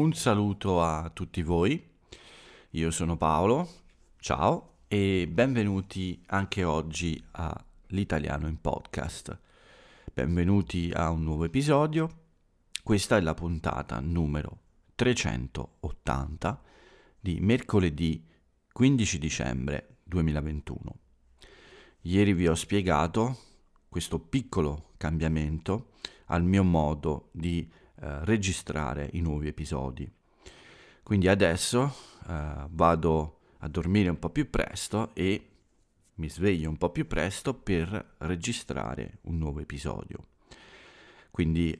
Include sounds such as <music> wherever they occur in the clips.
un saluto a tutti voi, io sono Paolo, ciao e benvenuti anche oggi a L'italiano in Podcast. Benvenuti a un nuovo episodio, questa è la puntata numero 380 di mercoledì 15 dicembre 2021. Ieri vi ho spiegato questo piccolo cambiamento al mio modo di eh, registrare i nuovi episodi. Quindi adesso eh, vado a dormire un po' più presto e mi sveglio un po' più presto per registrare un nuovo episodio. Quindi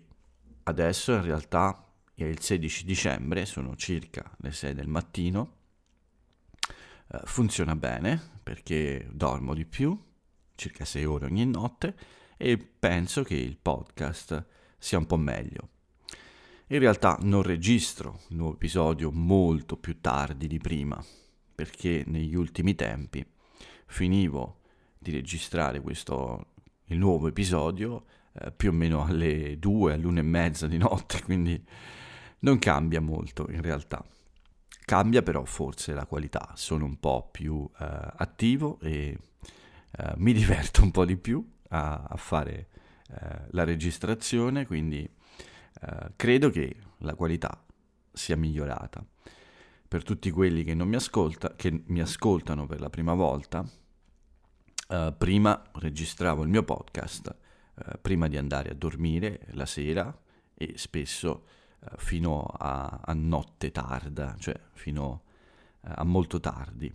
adesso in realtà è il 16 dicembre, sono circa le 6 del mattino. Eh, funziona bene perché dormo di più, circa 6 ore ogni notte, e penso che il podcast sia un po' meglio. In realtà non registro il nuovo episodio molto più tardi di prima, perché negli ultimi tempi finivo di registrare questo, il nuovo episodio eh, più o meno alle 2, all'una e mezza di notte, <laughs> quindi non cambia molto in realtà. Cambia però forse la qualità, sono un po' più eh, attivo e eh, mi <laughs> diverto un po' di più a, a fare eh, la registrazione, quindi eh, credo che la qualità sia migliorata. Per tutti quelli che non mi, ascolta, che mi ascoltano per la prima volta, eh, prima registravo il mio podcast eh, prima di andare a dormire la sera e spesso eh, fino a, a, notte tarda, cioè fino eh, a molto tardi.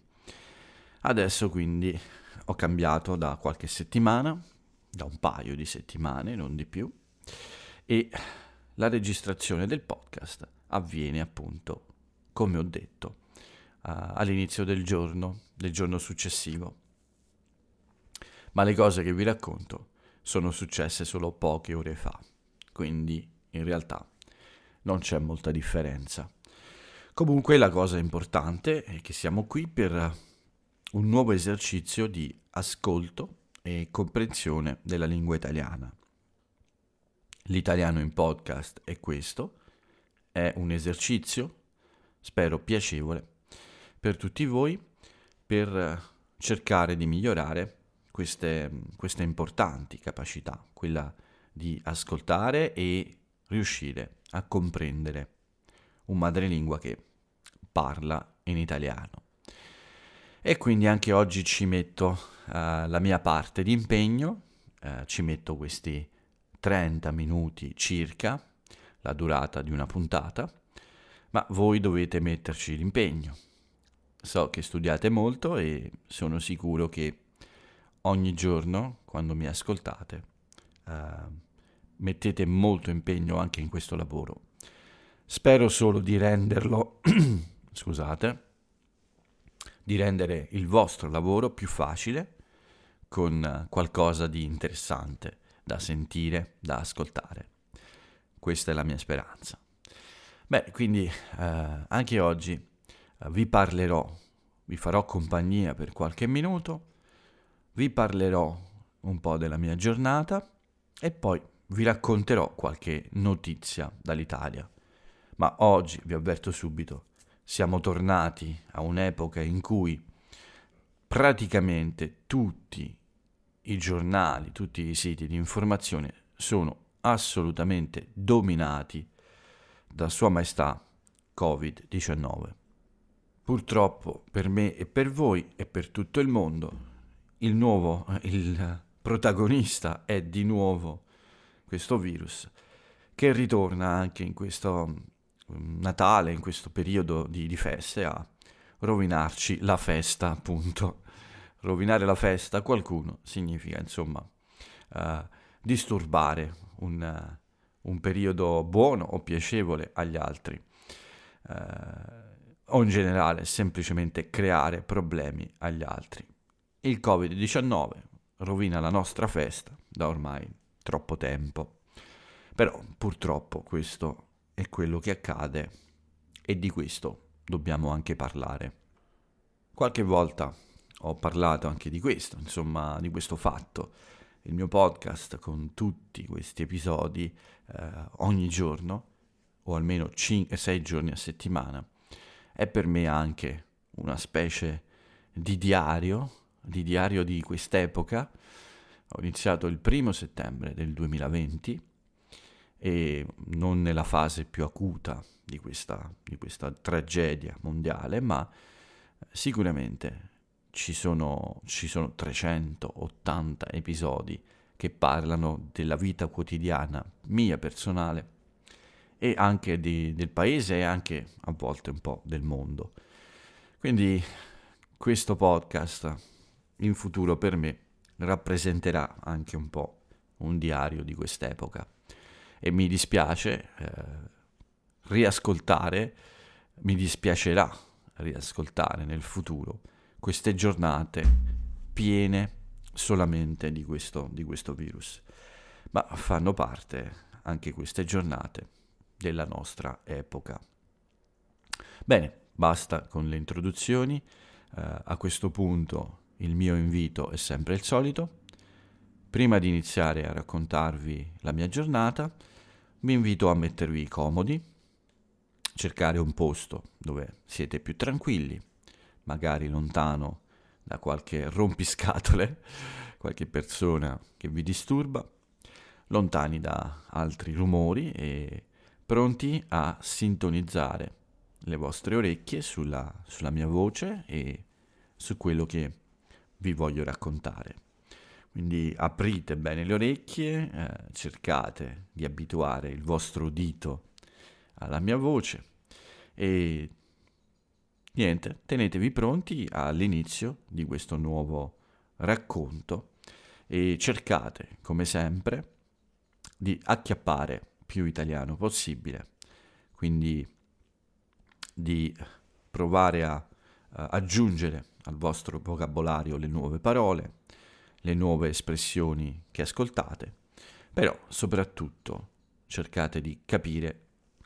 Adesso quindi ho cambiato da qualche settimana, da un paio di settimane, non di più, e la registrazione del podcast avviene appunto, come ho detto, uh, all'inizio del giorno, del giorno successivo. Ma le cose che vi racconto sono successe solo poche ore fa, quindi in realtà non c'è molta differenza. Comunque la cosa importante è che siamo qui per un nuovo esercizio di ascolto e comprensione della lingua italiana. L'italiano in podcast è questo, è un esercizio, spero piacevole, per tutti voi, per eh, cercare di migliorare queste, queste importanti capacità, quella di ascoltare e riuscire a comprendere un madrelingua che parla in italiano. E quindi anche oggi ci metto uh, la mia parte di impegno, uh, ci metto questi 30 minuti circa, la durata di una puntata, ma voi dovete metterci l'impegno. So che studiate molto e sono sicuro che ogni giorno, quando mi ascoltate, eh, mettete molto impegno anche in questo lavoro. Spero solo di renderlo, <clears throat> scusate, di rendere il vostro lavoro più facile con qualcosa di interessante da sentire, da ascoltare. Questa è la mia speranza. Beh, quindi eh, anche oggi eh, vi parlerò, vi farò compagnia per qualche minuto, vi parlerò un po' della mia giornata e poi vi racconterò qualche notizia dall'Italia. Ma oggi, vi avverto subito, siamo tornati a un'epoca in cui praticamente tutti i giornali, tutti i siti di informazione sono assolutamente dominati da Sua Maestà Covid-19. Purtroppo per me e per voi e per tutto il mondo il nuovo, il protagonista è di nuovo questo virus che ritorna anche in questo mm, Natale, in questo periodo di, di feste a rovinarci la festa appunto rovinare la festa a qualcuno significa insomma uh, disturbare un, uh, un, periodo buono o piacevole agli altri uh, o in generale semplicemente creare problemi agli altri. Il Covid-19 rovina la nostra festa da ormai troppo tempo, però purtroppo questo è quello che accade e di questo dobbiamo anche parlare. Qualche volta ho parlato anche di questo, insomma, di questo fatto. Il mio podcast con tutti questi episodi eh, ogni giorno, o almeno 5-6 giorni a settimana, è per me anche una specie di diario, di diario di quest'epoca. Ho iniziato il primo settembre del 2020 e non nella fase più acuta di questa, di questa tragedia mondiale, ma sicuramente ci sono, ci sono 380 episodi che parlano della vita quotidiana mia personale e anche di, del paese e anche a volte un po' del mondo. Quindi questo podcast in futuro per me rappresenterà anche un po' un diario di quest'epoca e mi dispiace eh, riascoltare, mi dispiacerà riascoltare nel futuro queste giornate piene solamente di questo, di questo virus, ma fanno parte anche queste giornate della nostra epoca. Bene, basta con le introduzioni, uh, a questo punto il mio invito è sempre il solito. Prima di iniziare a raccontarvi la mia giornata, vi invito a mettervi comodi, cercare un posto dove siete più tranquilli magari lontano da qualche rompiscatole, <laughs> qualche persona che vi disturba, lontani da altri rumori e pronti a sintonizzare le vostre orecchie sulla, sulla mia voce e su quello che vi voglio raccontare. Quindi aprite bene le orecchie, eh, cercate di abituare il vostro udito alla mia voce e Niente, tenetevi pronti all'inizio di questo nuovo racconto e cercate, come sempre, di acchiappare più italiano possibile, quindi di provare a, a aggiungere al vostro vocabolario le nuove parole, le nuove espressioni che ascoltate, però soprattutto cercate di capire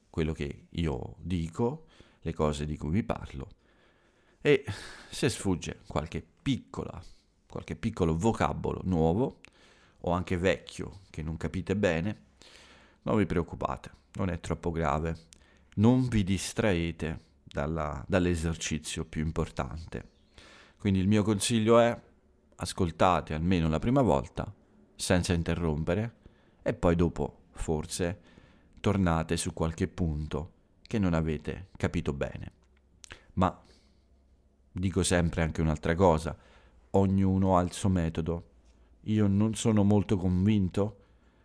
quello che io dico, le cose di cui vi parlo e se sfugge qualche piccola, qualche piccolo vocabolo nuovo o anche vecchio che non capite bene, non vi preoccupate, non è troppo grave, non vi distraete dalla, dall'esercizio più importante. Quindi il mio consiglio è ascoltate almeno la prima volta senza interrompere e poi dopo forse tornate su qualche punto che non avete capito bene. Ma Dico sempre anche un'altra cosa, ognuno ha il suo metodo. Io non sono molto convinto,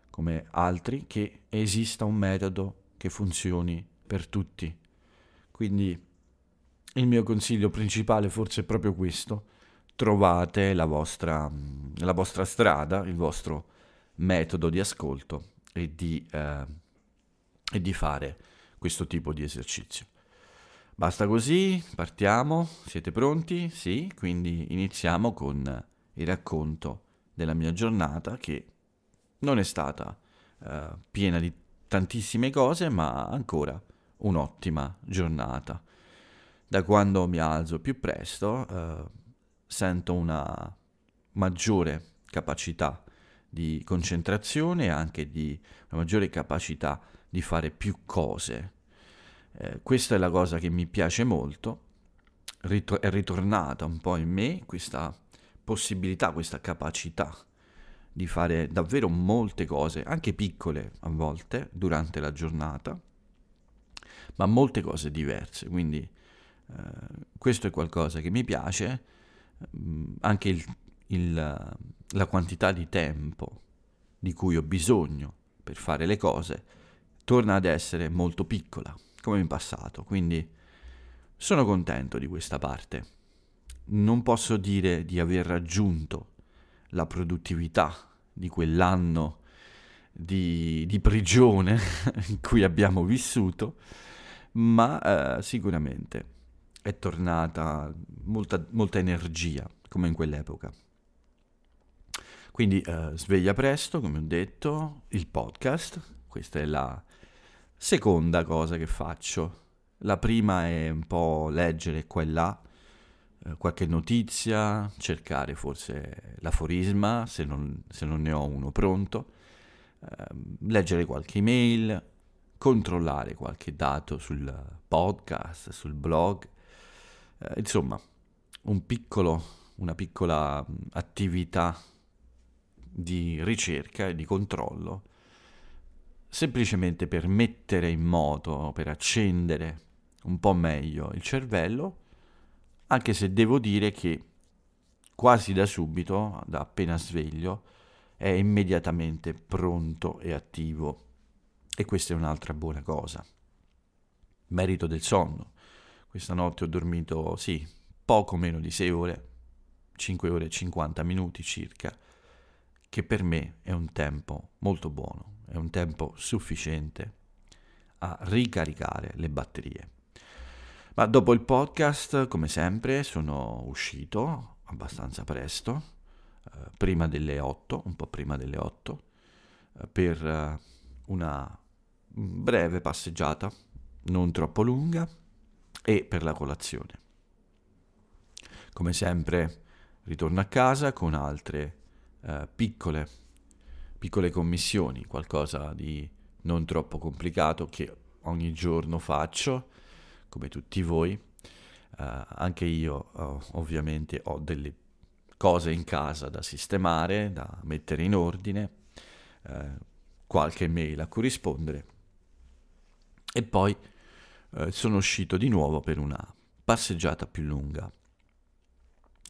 come altri, che esista un metodo che funzioni per tutti. Quindi il mio consiglio principale forse è proprio questo, trovate la vostra, la vostra strada, il vostro metodo di ascolto e di, eh, e di fare questo tipo di esercizio. Basta così, partiamo, siete pronti? Sì, quindi iniziamo con il racconto della mia giornata che non è stata eh, piena di tantissime cose, ma ancora un'ottima giornata. Da quando mi alzo più presto eh, sento una maggiore capacità di concentrazione e anche di una maggiore capacità di fare più cose eh, questa è la cosa che mi piace molto, Ritor- è ritornata un po' in me questa possibilità, questa capacità di fare davvero molte cose, anche piccole a volte, durante la giornata, ma molte cose diverse. Quindi eh, questo è qualcosa che mi piace, mh, mm, anche il, il, la quantità di tempo di cui ho bisogno per fare le cose torna ad essere molto piccola come in passato, quindi sono contento di questa parte. Non posso dire di aver raggiunto la produttività di quell'anno di, di prigione <laughs> in cui abbiamo vissuto, ma eh, sicuramente è tornata molta, molta, energia come in quell'epoca. Quindi eh, sveglia presto, come ho detto, il podcast, questa è la, Seconda cosa che faccio, la prima è un po' leggere qua e là eh, qualche notizia, cercare forse l'aforisma se non, se non ne ho uno pronto, eh, leggere qualche email, controllare qualche dato sul podcast, sul blog, eh, insomma un piccolo, una piccola attività di ricerca e di controllo semplicemente per mettere in moto, per accendere un po' meglio il cervello, anche se devo dire che quasi da subito, da appena sveglio, è immediatamente pronto e attivo. E questa è un'altra buona cosa. Merito del sonno. Questa notte ho dormito, sì, poco meno di 6 ore, 5 ore e 50 minuti circa, che per me è un tempo molto buono, è un tempo sufficiente a ricaricare le batterie. Ma dopo il podcast, come sempre, sono uscito abbastanza presto, eh, prima delle 8, un po' prima delle 8, eh, per eh, una breve passeggiata, non troppo lunga, e per la colazione. Come sempre, ritorno a casa con altre eh, piccole piccole commissioni, qualcosa di non troppo complicato che ogni giorno faccio, come tutti voi. Uh, anche io uh, ovviamente ho delle cose in casa da sistemare, da mettere in ordine, uh, qualche mail a cui rispondere. E poi sono uscito di nuovo per una passeggiata più lunga.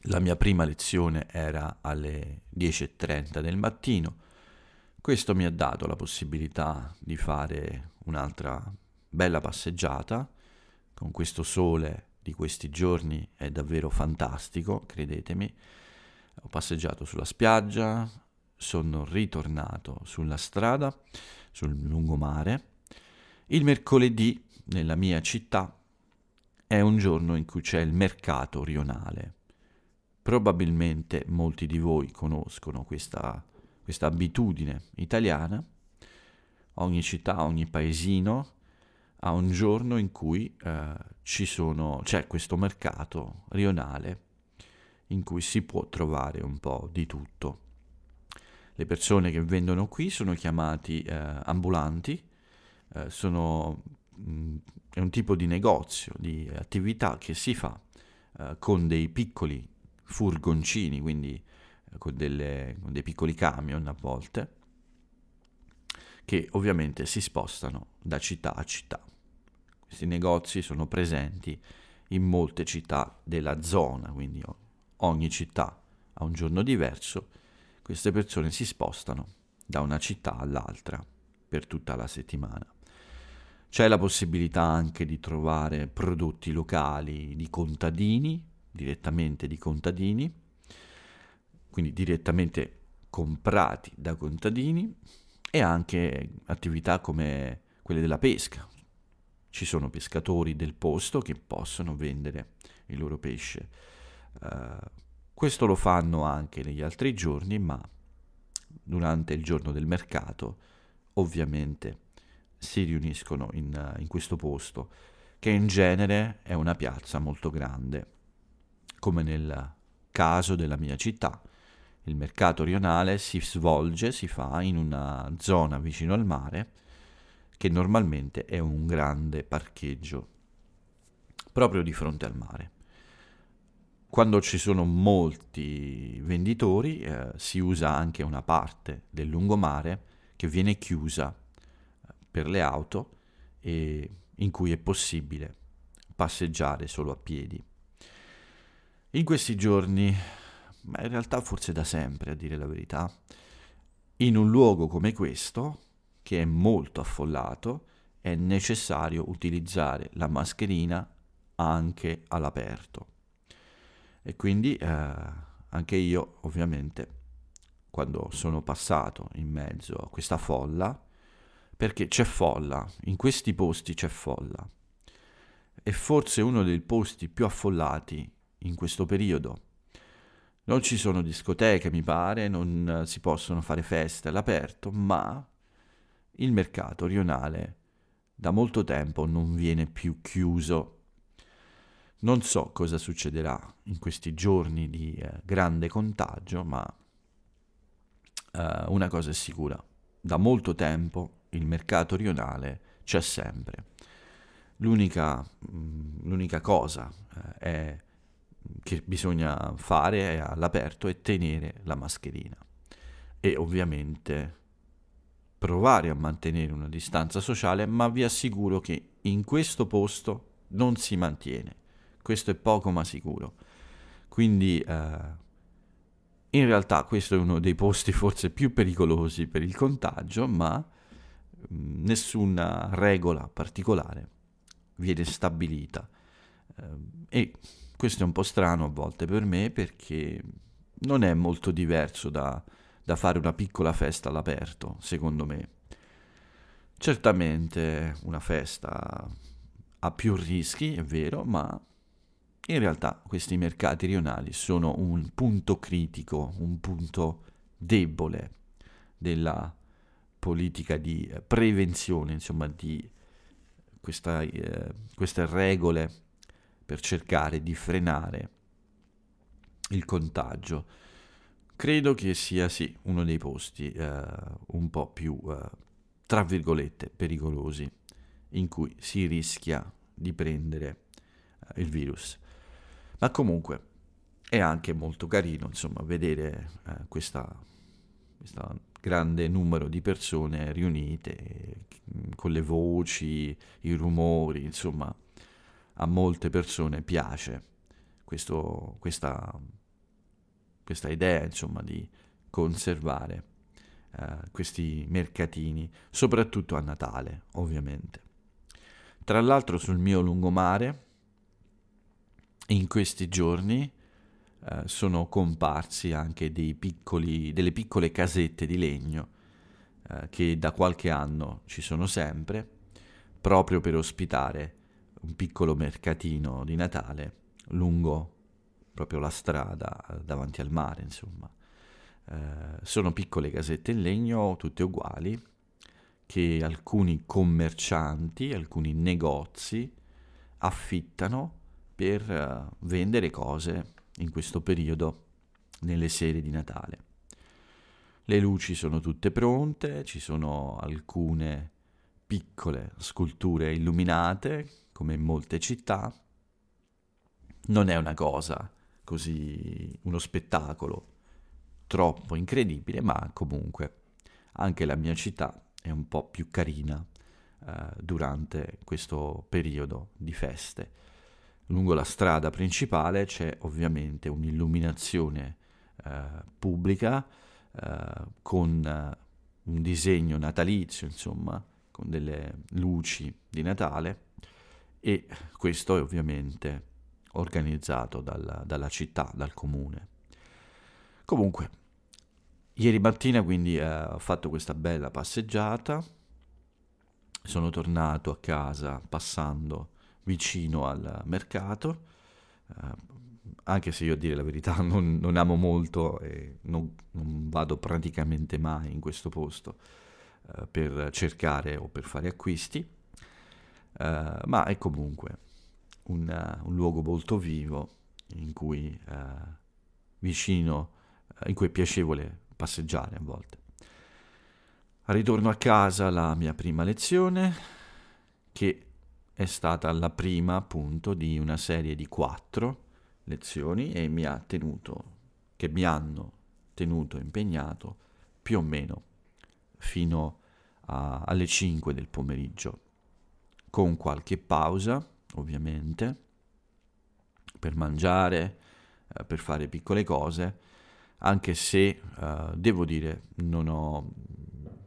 La mia prima lezione era alle 10.30 del mattino, questo mi ha dato la possibilità di fare un'altra bella passeggiata con questo sole di questi giorni è davvero fantastico, credetemi. Ho passeggiato sulla spiaggia, sono ritornato sulla strada, sul lungomare. Il mercoledì nella mia città è un giorno in cui c'è il mercato rionale. Probabilmente molti di voi conoscono questa questa abitudine italiana, ogni città, ogni paesino ha un giorno in cui eh, sono, c'è questo mercato rionale in cui si può trovare un po' di tutto. Le persone che vendono qui sono chiamati eh, ambulanti, eh, sono, mh, mm, è un tipo di negozio, di attività che si fa eh, con dei piccoli furgoncini, quindi con, delle, con dei piccoli camion a volte, che ovviamente si spostano da città a città. Questi negozi sono presenti in molte città della zona, quindi ogni città ha un giorno diverso, queste persone si spostano da una città all'altra per tutta la settimana. C'è la possibilità anche di trovare prodotti locali di contadini, direttamente di contadini, quindi direttamente comprati da contadini e anche attività come quelle della pesca. Ci sono pescatori del posto che possono vendere il loro pesce. Uh, questo lo fanno anche negli altri giorni, ma durante il giorno del mercato ovviamente si riuniscono in, in questo posto, che in genere è una piazza molto grande, come nel caso della mia città, il mercato rionale si svolge, si fa in una zona vicino al mare che normalmente è un grande parcheggio proprio di fronte al mare. Quando ci sono molti venditori eh, si usa anche una parte del lungomare che viene chiusa eh, per le auto e in cui è possibile passeggiare solo a piedi. In questi giorni ma in realtà forse da sempre, a dire la verità, in un luogo come questo, che è molto affollato, è necessario utilizzare la mascherina anche all'aperto. E quindi eh, anche io, ovviamente, quando sono passato in mezzo a questa folla, perché c'è folla, in questi posti c'è folla. È forse uno dei posti più affollati in questo periodo non ci sono discoteche, mi pare, non eh, si possono fare feste all'aperto, ma il mercato rionale da molto tempo non viene più chiuso. Non so cosa succederà in questi giorni di eh, grande contagio, ma eh, una cosa è sicura, da molto tempo il mercato rionale c'è sempre. L'unica, mh, mm, l'unica cosa eh, è che bisogna fare è all'aperto e tenere la mascherina e ovviamente provare a mantenere una distanza sociale, ma vi assicuro che in questo posto non si mantiene. Questo è poco ma sicuro. Quindi eh, in realtà questo è uno dei posti forse più pericolosi per il contagio, ma nessuna regola particolare viene stabilita. Eh, e questo è un po' strano a volte per me perché non è molto diverso da, da fare una piccola festa all'aperto, secondo me. Certamente una festa ha più rischi, è vero, ma in realtà questi mercati rionali sono un punto critico, un punto debole della politica di prevenzione, insomma, di questa, eh, queste regole per cercare di frenare il contagio. Credo che sia sì uno dei posti eh, un po' più, eh, tra virgolette, pericolosi in cui si rischia di prendere eh, il virus. Ma comunque è anche molto carino, insomma, vedere eh, questo grande numero di persone riunite mm, con le voci, i rumori, insomma, a molte persone piace questo, questa, questa, idea insomma, di conservare eh, questi mercatini, soprattutto a Natale ovviamente. Tra l'altro sul mio lungomare in questi giorni eh, sono comparsi anche piccoli, delle piccole casette di legno eh, che da qualche anno ci sono sempre proprio per ospitare un piccolo mercatino di Natale lungo proprio la strada eh, davanti al mare, insomma. Eh, sono piccole casette in legno, tutte uguali, che alcuni commercianti, alcuni negozi affittano per eh, vendere cose in questo periodo nelle sere di Natale. Le luci sono tutte pronte, ci sono alcune piccole sculture illuminate come in molte città, non è una cosa così, uno spettacolo troppo incredibile, ma comunque anche la mia città è un po' più carina eh, durante questo periodo di feste. Lungo la strada principale c'è ovviamente un'illuminazione eh, pubblica eh, con eh, un disegno natalizio, insomma, con delle luci di Natale e questo è ovviamente organizzato dalla, dalla città, dal comune. Comunque, ieri mattina quindi eh, ho fatto questa bella passeggiata, sono tornato a casa passando vicino al mercato, eh, anche se io a dire la verità <laughs> non, non amo molto e non, non, vado praticamente mai in questo posto eh, per cercare o per fare acquisti, eh, ma è comunque un, eh, un, luogo molto vivo in cui uh, vicino, uh, in cui è piacevole passeggiare a volte. Ritorno a casa la mia prima lezione, che è stata la prima appunto di una serie di quattro lezioni e mi ha tenuto, che mi hanno tenuto impegnato più o meno fino a, alle 5 del pomeriggio con qualche pausa, ovviamente, per mangiare, eh, per fare piccole cose, anche se eh, devo dire non ho,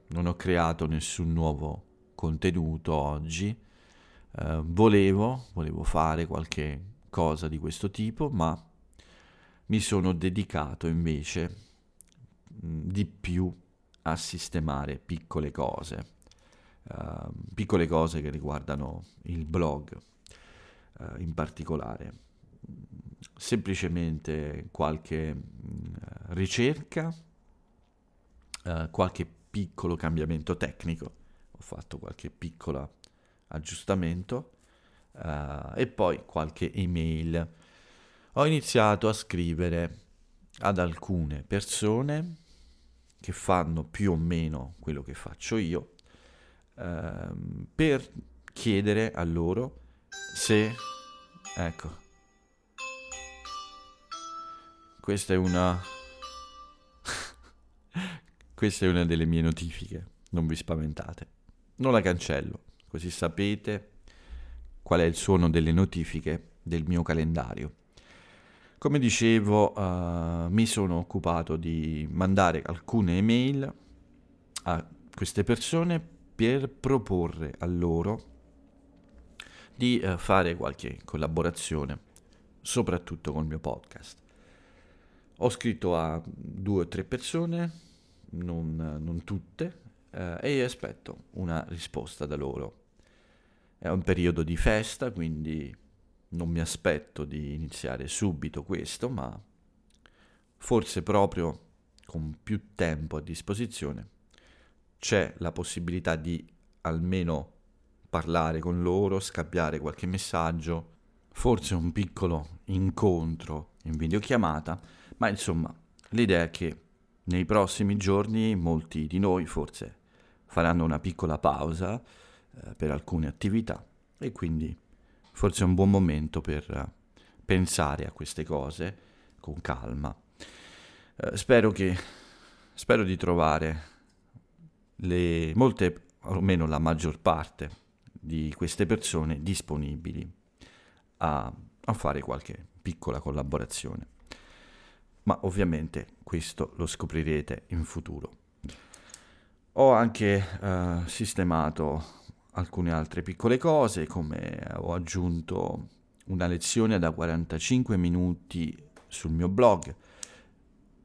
non ho, creato nessun nuovo contenuto oggi. Eh, volevo, volevo fare qualche cosa di questo tipo, ma mi sono dedicato invece mh, mm, di più a sistemare piccole cose Ehm, piccole cose che riguardano il blog uh, in particolare, semplicemente qualche mh, mm, ricerca, uh, qualche piccolo cambiamento tecnico, ho fatto qualche piccolo aggiustamento eh, e poi qualche email. Ho iniziato a scrivere ad alcune persone che fanno più o meno quello che faccio io Ehm, per chiedere a loro se... Ecco. Questa è una... <laughs> Questa è una delle mie notifiche, non vi spaventate. Non la cancello, così sapete qual è il suono delle notifiche del mio calendario. Come dicevo, uh, mi sono occupato di mandare alcune email a queste persone per proporre a loro di eh, fare qualche collaborazione, soprattutto col mio podcast. Ho scritto a due o tre persone, non, non tutte, eh, e aspetto una risposta da loro. È un periodo di festa, quindi non mi aspetto di iniziare subito questo, ma forse proprio con più tempo a disposizione c'è la possibilità di almeno parlare con loro, scambiare qualche messaggio, forse un piccolo incontro in videochiamata, ma insomma l'idea è che nei prossimi giorni molti di noi forse faranno una piccola pausa eh, per alcune attività e quindi forse è un buon momento per eh, pensare a queste cose con calma. Eh, spero, che, spero di trovare le, molte, almeno la maggior parte di queste persone disponibili a, a fare qualche piccola collaborazione. Ma ovviamente questo lo scoprirete in futuro. Ho anche eh, sistemato alcune altre piccole cose, come ho aggiunto una lezione da 45 minuti sul mio blog.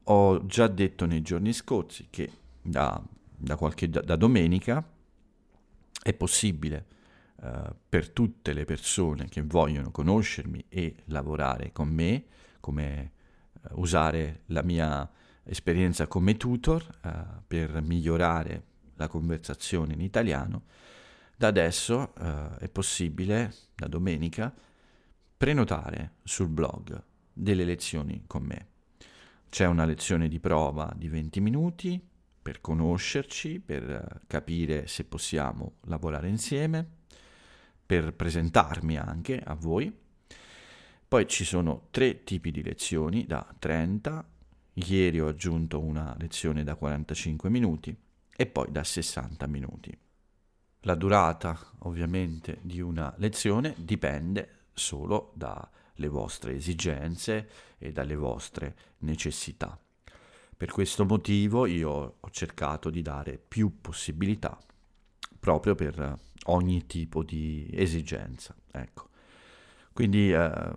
Ho già detto nei giorni scorsi che da da, qualche, da, da domenica, è possibile eh, per tutte le persone che vogliono conoscermi e lavorare con me, come eh, usare la mia esperienza come tutor eh, per migliorare la conversazione in italiano, da adesso eh, è possibile, da domenica, prenotare sul blog delle lezioni con me. C'è una lezione di prova di 20 minuti, per conoscerci, per eh, capire se possiamo lavorare insieme, per presentarmi anche a voi. Poi ci sono tre tipi di lezioni da 30, ieri ho aggiunto una lezione da 45 minuti e poi da 60 minuti. La durata ovviamente di una lezione dipende solo dalle vostre esigenze e dalle vostre necessità. Per questo motivo io ho cercato di dare più possibilità proprio per eh, ogni tipo di esigenza. Ecco. Quindi eh,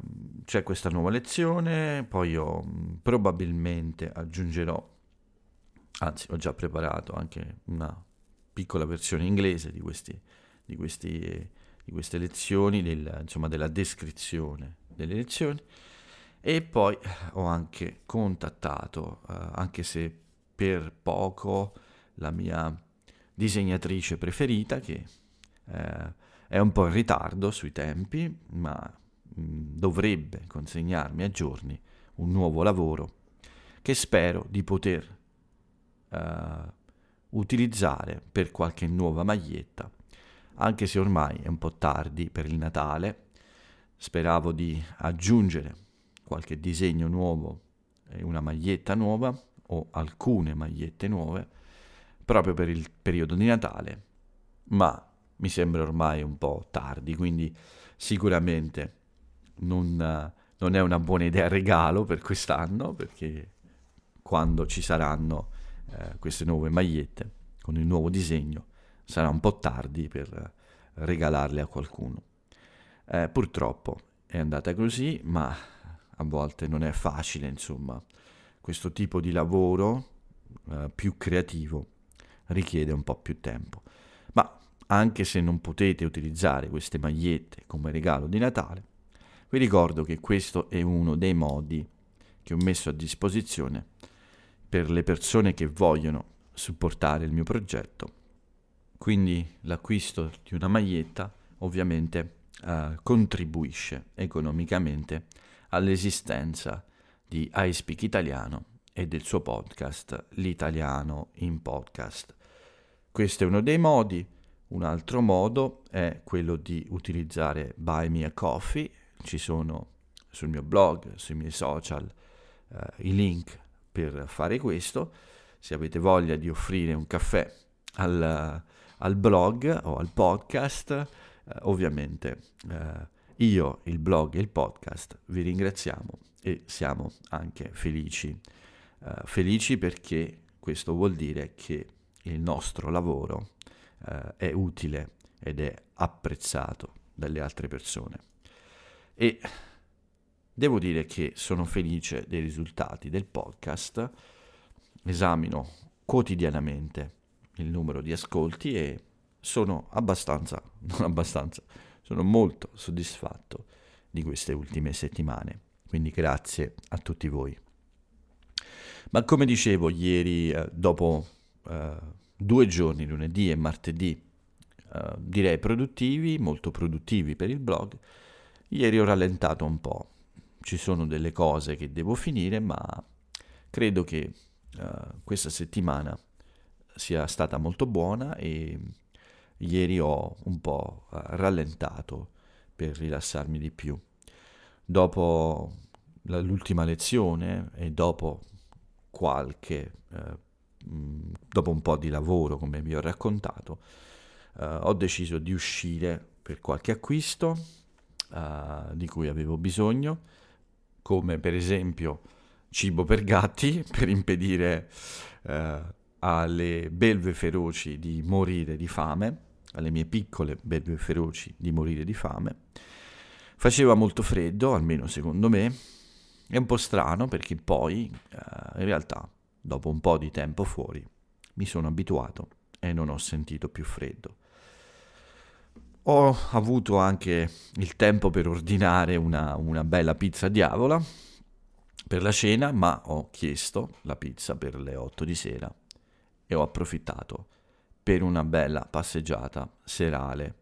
c'è questa nuova lezione, poi io probabilmente aggiungerò, anzi ho già preparato anche una piccola versione inglese di, questi, di, questi, di queste lezioni, del, insomma della descrizione delle lezioni. E poi eh, ho anche contattato, eh, anche se per poco, la mia disegnatrice preferita che eh, è un po' in ritardo sui tempi, ma mh, mm, dovrebbe consegnarmi a giorni un nuovo lavoro che spero di poter eh, utilizzare per qualche nuova maglietta, anche se ormai è un po' tardi per il Natale, speravo di aggiungere qualche disegno nuovo, una maglietta nuova o alcune magliette nuove proprio per il periodo di Natale, ma mi sembra ormai un po' tardi, quindi sicuramente non, non è una buona idea regalo per quest'anno perché quando ci saranno eh, queste nuove magliette con il nuovo disegno sarà un po' tardi per regalarle a qualcuno. Eh, purtroppo è andata così, ma a volte non è facile, insomma. Questo tipo di lavoro eh, più creativo richiede un po' più tempo. Ma anche se non potete utilizzare queste magliette come regalo di Natale, vi ricordo che questo è uno dei modi che ho messo a disposizione per le persone che vogliono supportare il mio progetto. Quindi l'acquisto di una maglietta ovviamente eh, contribuisce economicamente a all'esistenza di I Speak Italiano e del suo podcast L'italiano in podcast. Questo è uno dei modi. Un altro modo è quello di utilizzare Buy Me a Coffee. Ci sono sul mio blog, sui miei social, eh, i link per fare questo. Se avete voglia di offrire un caffè al, al blog o al podcast, eh, ovviamente eh, io, il blog e il podcast vi ringraziamo e siamo anche felici. Uh, felici perché questo vuol dire che il nostro lavoro uh, è utile ed è apprezzato dalle altre persone. E devo dire che sono felice dei risultati del podcast. Esamino quotidianamente il numero di ascolti e sono abbastanza, <laughs> non abbastanza, sono molto soddisfatto di queste ultime settimane, quindi grazie a tutti voi. Ma come dicevo ieri, eh, dopo eh, due giorni, lunedì e martedì, eh, direi produttivi, molto produttivi per il blog, ieri ho rallentato un po'. Ci sono delle cose che devo finire, ma credo che eh, questa settimana sia stata molto buona e ieri ho un po' eh, rallentato per rilassarmi di più. Dopo l'ultima lezione e dopo qualche, eh, dopo un po' di lavoro, come vi ho raccontato, eh, ho deciso di uscire per qualche acquisto eh, di cui avevo bisogno, come per esempio cibo per gatti <laughs> per impedire eh, alle belve feroci di morire di fame alle mie piccole belve feroci di morire di fame. Faceva molto freddo, almeno secondo me, è un po' strano perché poi eh, in realtà dopo un po' di tempo fuori mi sono abituato e non ho sentito più freddo. Ho avuto anche il tempo per ordinare una, una bella pizza diavola per la cena, ma ho chiesto la pizza per le 8 di sera e ho approfittato per una bella passeggiata serale.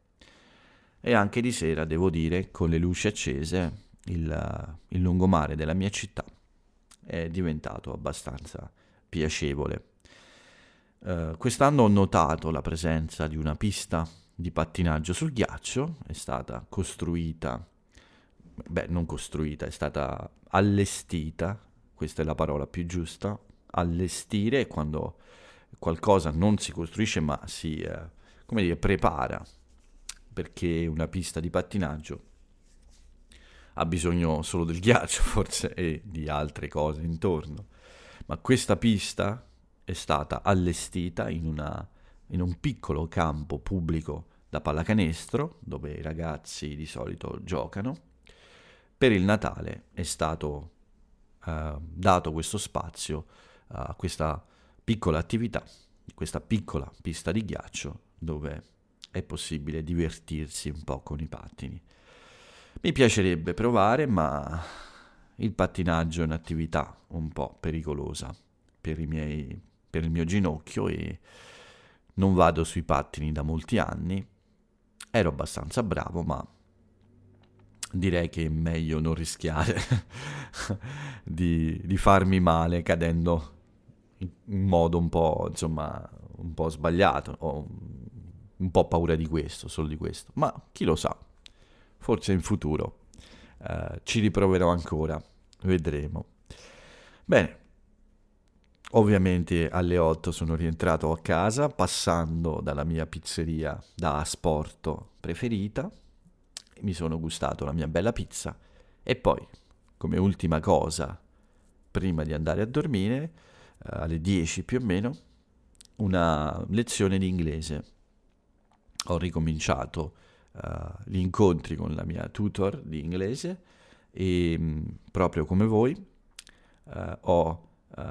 E anche di sera, devo dire, con le luci accese, il, il lungomare della mia città è diventato abbastanza piacevole. Uh, quest'anno ho notato la presenza di una pista di pattinaggio sul ghiaccio, è stata costruita, beh non costruita, è stata allestita, questa è la parola più giusta, allestire quando qualcosa non si costruisce ma si eh, come dire, prepara perché una pista di pattinaggio ha bisogno solo del ghiaccio <laughs> forse e di altre cose intorno. Ma questa pista è stata allestita in, una, in un piccolo campo pubblico da pallacanestro, dove i ragazzi di solito giocano. Per il Natale è stato eh, dato questo spazio a eh, questa piccola attività, di questa piccola pista di ghiaccio dove è possibile divertirsi un po' con i pattini. Mi piacerebbe provare, ma il pattinaggio è un'attività un po' pericolosa per, miei, per il mio ginocchio e non vado sui pattini da molti anni. Ero abbastanza bravo, ma direi che è meglio non rischiare <laughs> di, di, farmi male cadendo in modo un po', insomma, un po' sbagliato, ho un po' paura di questo, solo di questo, ma chi lo sa, forse in futuro eh, ci riproverò ancora, vedremo. Bene, ovviamente alle 8 sono rientrato a casa passando dalla mia pizzeria da asporto preferita, mi sono gustato la mia bella pizza e poi, come ultima cosa, prima di andare a dormire, eh, alle 10 più o meno, una lezione di inglese. Ho ricominciato uh, gli incontri con la mia tutor di inglese e mh, mm, proprio come voi uh, ho, uh,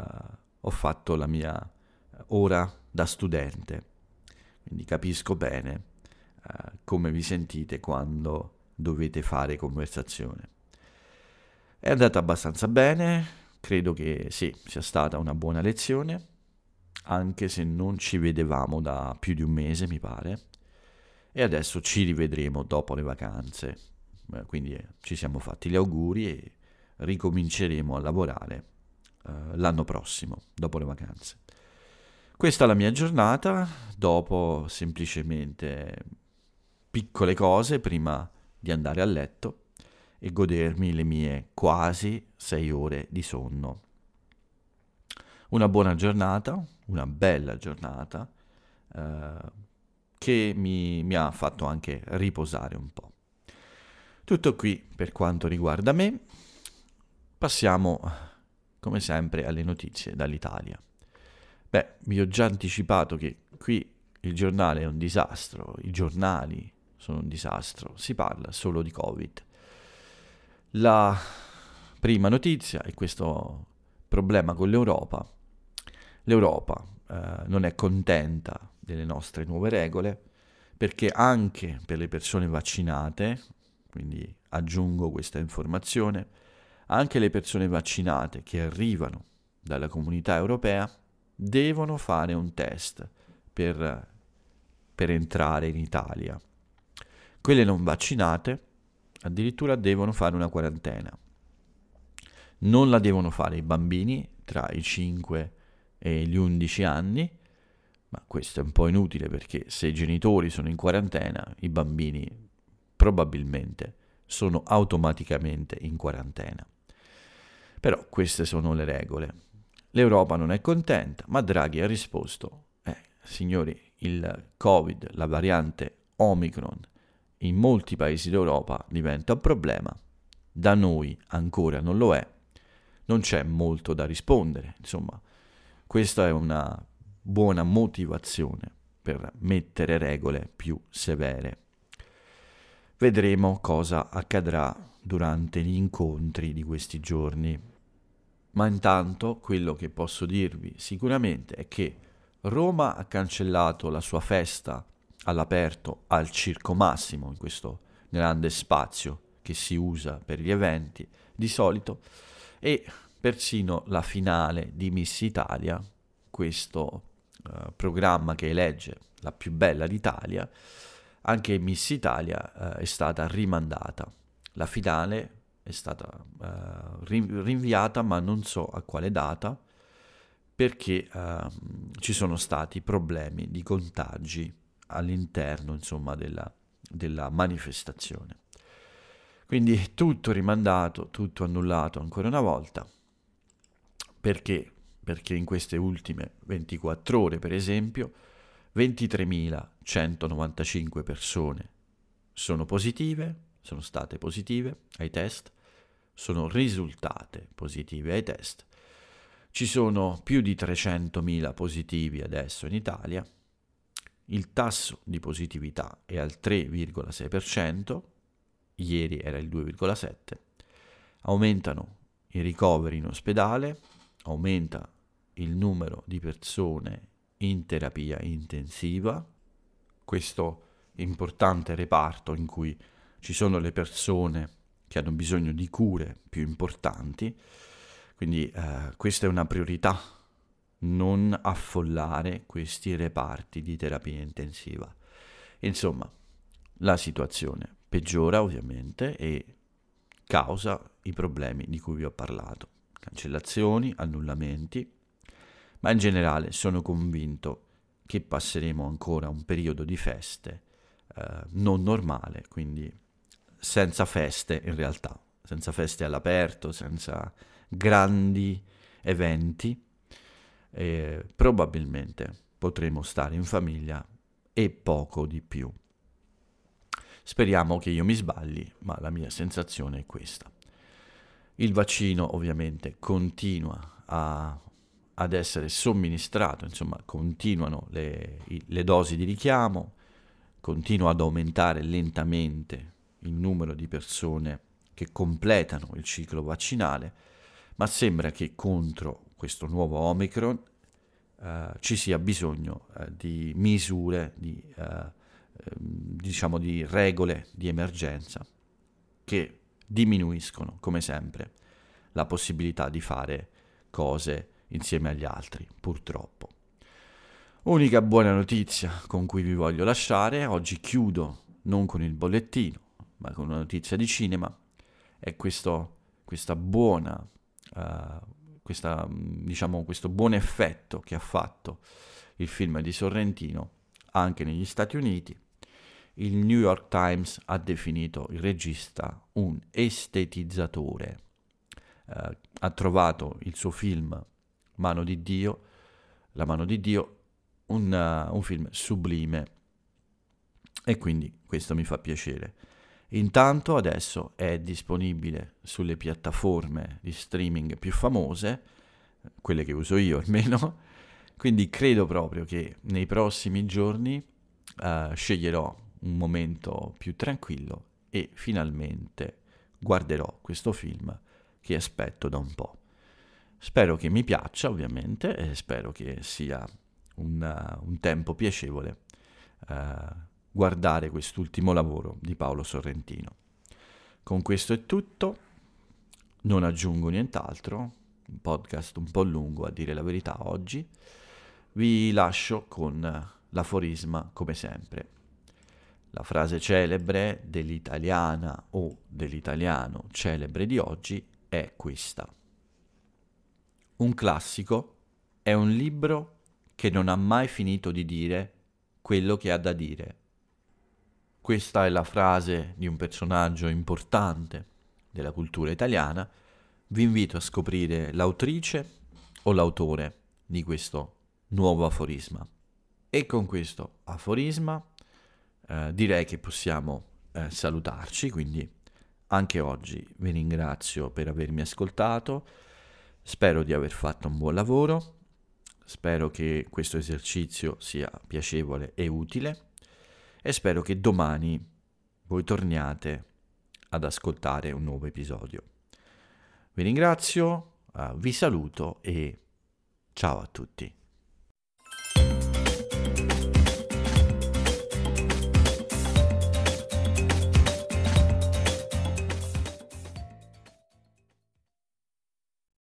ho, fatto la mia ora da studente. Quindi capisco bene come vi sentite quando dovete fare conversazione. È andata abbastanza bene, credo che sì, sia stata una buona lezione, anche se non ci vedevamo da più di un mese, mi pare. E adesso ci rivedremo dopo le vacanze. Eh, quindi eh, ci siamo fatti gli auguri e ricominceremo a lavorare eh, l'anno prossimo, dopo le vacanze. Questa è la mia giornata, dopo semplicemente piccole cose prima di andare a letto e godermi le mie quasi sei ore di sonno. Una buona giornata, una bella giornata, eh, che mi, mi ha fatto anche riposare un po'. Tutto qui per quanto riguarda me. Passiamo, come sempre, alle notizie dall'Italia. Beh, vi ho già anticipato che qui il giornale è un disastro, i giornali sono un disastro, si parla solo di Covid. La prima notizia è questo problema con l'Europa. L'Europa eh, non è contenta delle nostre nuove regole perché anche per le persone vaccinate, quindi aggiungo questa informazione, anche le persone vaccinate che arrivano dalla comunità europea devono fare un test per, per entrare in Italia. Quelle non vaccinate addirittura devono fare una quarantena. Non la devono fare i bambini tra i 5 e gli 11 anni, ma questo è un po' inutile perché se i genitori sono in quarantena, i bambini probabilmente sono automaticamente in quarantena. Però queste sono le regole. L'Europa non è contenta, ma Draghi ha risposto, eh, signori, il Covid, la variante Omicron, in molti paesi d'Europa diventa un problema, da noi ancora non lo è, non c'è molto da rispondere, insomma, questa è una buona motivazione per mettere regole più severe. Vedremo cosa accadrà durante gli incontri di questi giorni. Ma intanto quello che posso dirvi sicuramente è che Roma ha cancellato la sua festa all'aperto al circo massimo, in questo grande spazio che si usa per gli eventi di solito, e persino la finale di Miss Italia, questo eh, programma che elegge la più bella d'Italia, anche Miss Italia eh, è stata rimandata. La finale è stata eh, rinviata, ma non so a quale data, perché ehm, ci sono stati problemi di contagi all'interno insomma, della, della manifestazione. Quindi tutto rimandato, tutto annullato ancora una volta. Perché? Perché in queste ultime 24 ore, per esempio, 23.195 persone sono positive, sono state positive ai test, sono risultate positive ai test. Ci sono più di 300.000 positivi adesso in Italia, il tasso di positività è al 3,6%, ieri era il 2,7%, aumentano i ricoveri in ospedale, aumenta il numero di persone in terapia intensiva, questo importante reparto in cui ci sono le persone che hanno bisogno di cure più importanti, quindi eh, questa è una priorità non affollare questi reparti di terapia intensiva. Insomma, la situazione peggiora ovviamente e causa i problemi di cui vi ho parlato, cancellazioni, annullamenti, ma in generale sono convinto che passeremo ancora un periodo di feste eh, non normale, quindi senza feste in realtà, senza feste all'aperto, senza grandi eventi, eh, probabilmente potremo stare in famiglia e poco di più. Speriamo che io mi sbagli, ma la mia sensazione è questa. Il vaccino ovviamente continua a, ad essere somministrato, insomma continuano le, le dosi di richiamo, continua ad aumentare lentamente il numero di persone che completano il ciclo vaccinale, ma sembra che contro questo nuovo Omicron, eh, ci sia bisogno eh, di misure, di, eh, ehm, diciamo di regole di emergenza che diminuiscono, come sempre, la possibilità di fare cose insieme agli altri, purtroppo. Unica buona notizia con cui vi voglio lasciare, oggi chiudo non con il bollettino, ma con una notizia di cinema, è questo, questa buona uh, questa, mm, diciamo, questo buon effetto che ha fatto il film di Sorrentino anche negli Stati Uniti, il New York Times ha definito il regista un estetizzatore. Eh, ha trovato il suo film Mano di Dio, La mano di Dio, un, uh, un film sublime. E quindi questo mi fa piacere. Intanto adesso è disponibile sulle piattaforme di streaming più famose, quelle che uso io almeno, <laughs> quindi credo proprio che nei prossimi giorni eh, sceglierò un momento più tranquillo e finalmente guarderò questo film che aspetto da un po'. Spero che mi piaccia ovviamente e spero che sia un, uh, un tempo piacevole. Uh, guardare quest'ultimo lavoro di Paolo Sorrentino. Con questo è tutto, non aggiungo nient'altro, un podcast un po' lungo a dire la verità oggi, vi lascio con l'aforisma come sempre. La frase celebre dell'italiana o dell'italiano celebre di oggi è questa. Un classico è un libro che non ha mai finito di dire quello che ha da dire questa è la frase di un personaggio importante della cultura italiana. Vi invito a scoprire l'autrice o l'autore di questo nuovo aforisma. E con questo aforisma eh, direi che possiamo eh, salutarci, quindi anche oggi vi ringrazio per avermi ascoltato, spero di aver fatto un buon lavoro, spero che questo esercizio sia piacevole e utile e spero che domani voi torniate ad ascoltare un nuovo episodio. Vi ringrazio, eh, vi saluto e ciao a tutti.